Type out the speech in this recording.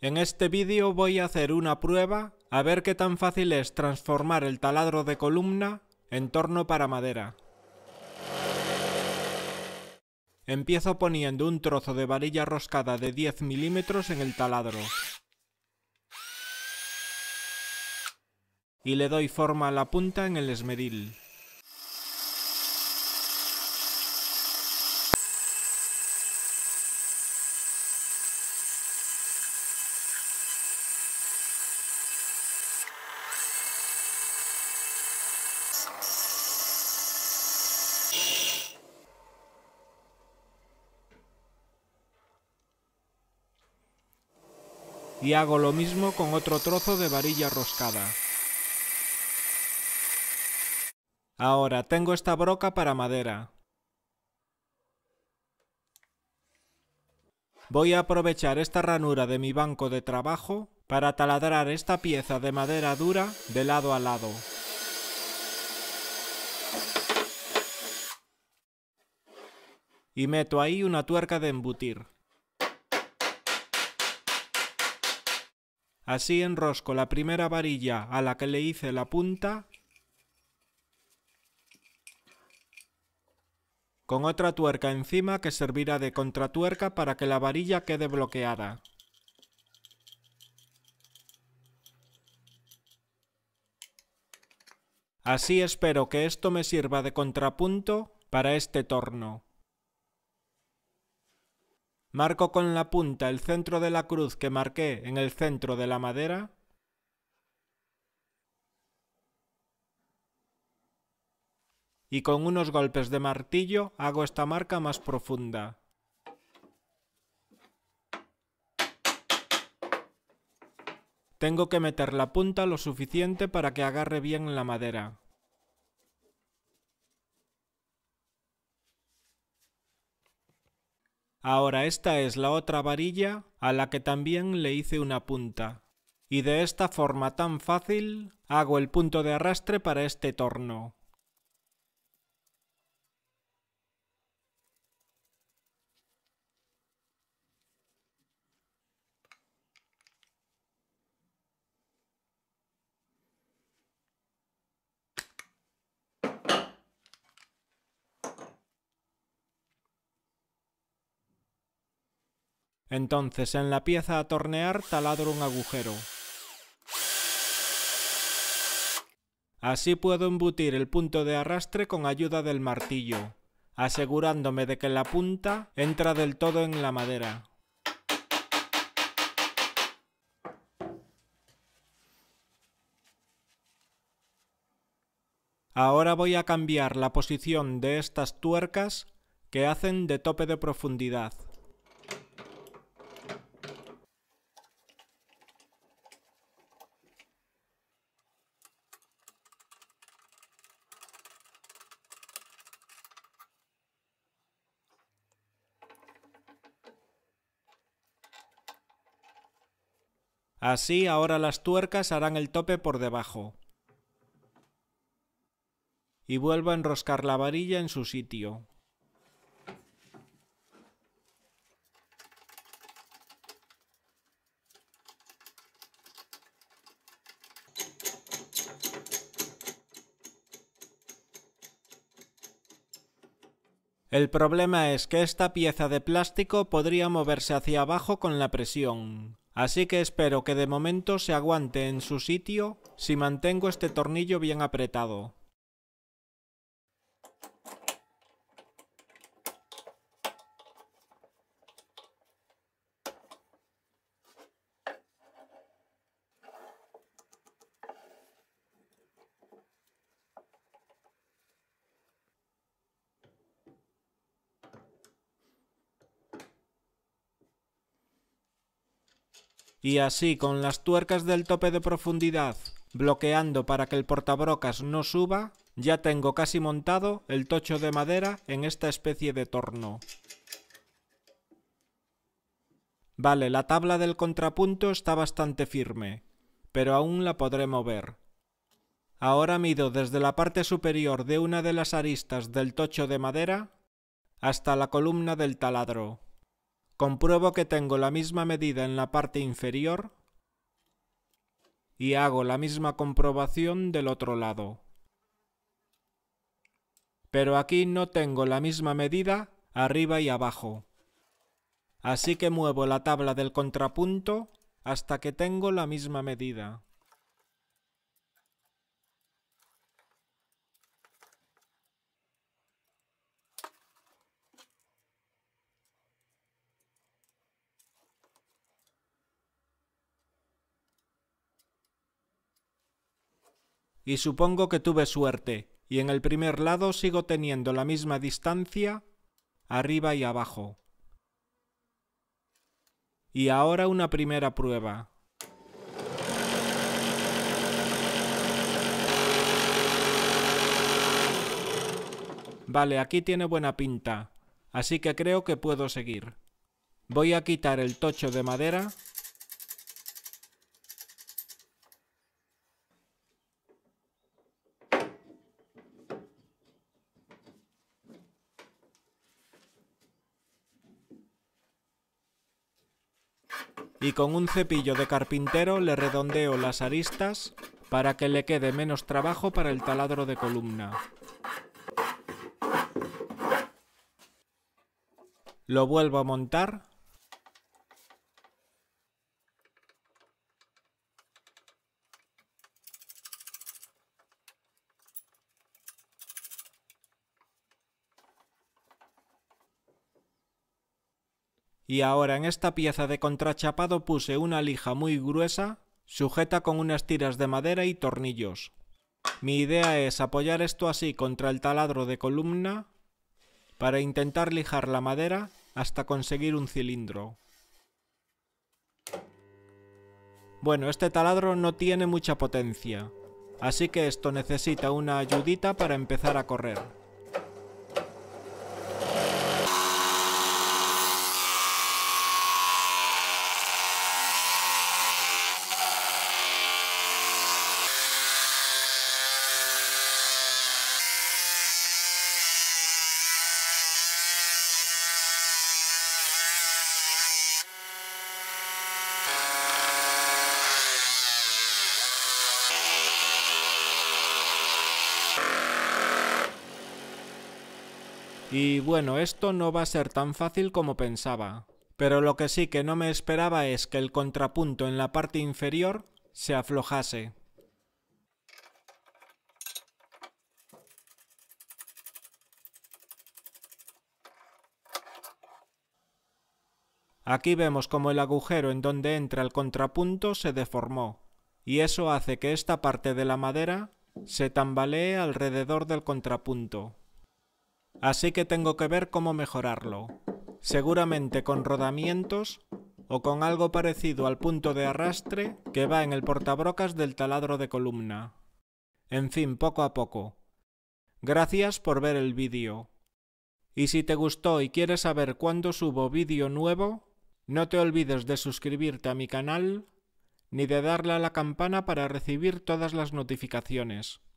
En este vídeo voy a hacer una prueba a ver qué tan fácil es transformar el taladro de columna en torno para madera. Empiezo poniendo un trozo de varilla roscada de 10 milímetros en el taladro. Y le doy forma a la punta en el esmeril. Y hago lo mismo con otro trozo de varilla roscada. Ahora tengo esta broca para madera. Voy a aprovechar esta ranura de mi banco de trabajo para taladrar esta pieza de madera dura de lado a lado. y meto ahí una tuerca de embutir. Así enrosco la primera varilla a la que le hice la punta con otra tuerca encima que servirá de contratuerca para que la varilla quede bloqueada. Así espero que esto me sirva de contrapunto para este torno. Marco con la punta el centro de la cruz que marqué en el centro de la madera. Y con unos golpes de martillo hago esta marca más profunda. Tengo que meter la punta lo suficiente para que agarre bien la madera. Ahora esta es la otra varilla a la que también le hice una punta. Y de esta forma tan fácil hago el punto de arrastre para este torno. Entonces en la pieza a tornear taladro un agujero. Así puedo embutir el punto de arrastre con ayuda del martillo, asegurándome de que la punta entra del todo en la madera. Ahora voy a cambiar la posición de estas tuercas que hacen de tope de profundidad. Así ahora las tuercas harán el tope por debajo. Y vuelvo a enroscar la varilla en su sitio. El problema es que esta pieza de plástico podría moverse hacia abajo con la presión. Así que espero que de momento se aguante en su sitio si mantengo este tornillo bien apretado. y así con las tuercas del tope de profundidad bloqueando para que el portabrocas no suba, ya tengo casi montado el tocho de madera en esta especie de torno. Vale, la tabla del contrapunto está bastante firme, pero aún la podré mover. Ahora mido desde la parte superior de una de las aristas del tocho de madera hasta la columna del taladro compruebo que tengo la misma medida en la parte inferior y hago la misma comprobación del otro lado. Pero aquí no tengo la misma medida arriba y abajo. Así que muevo la tabla del contrapunto hasta que tengo la misma medida. y supongo que tuve suerte, y en el primer lado sigo teniendo la misma distancia arriba y abajo. Y ahora una primera prueba. Vale, aquí tiene buena pinta, así que creo que puedo seguir. Voy a quitar el tocho de madera y con un cepillo de carpintero le redondeo las aristas para que le quede menos trabajo para el taladro de columna. Lo vuelvo a montar y ahora en esta pieza de contrachapado puse una lija muy gruesa sujeta con unas tiras de madera y tornillos. Mi idea es apoyar esto así contra el taladro de columna para intentar lijar la madera hasta conseguir un cilindro. Bueno, este taladro no tiene mucha potencia, así que esto necesita una ayudita para empezar a correr. Y bueno, esto no va a ser tan fácil como pensaba. Pero lo que sí que no me esperaba es que el contrapunto en la parte inferior se aflojase. Aquí vemos como el agujero en donde entra el contrapunto se deformó, y eso hace que esta parte de la madera se tambalee alrededor del contrapunto. Así que tengo que ver cómo mejorarlo. Seguramente con rodamientos o con algo parecido al punto de arrastre que va en el portabrocas del taladro de columna. En fin, poco a poco. Gracias por ver el vídeo. Y si te gustó y quieres saber cuándo subo vídeo nuevo, no te olvides de suscribirte a mi canal ni de darle a la campana para recibir todas las notificaciones.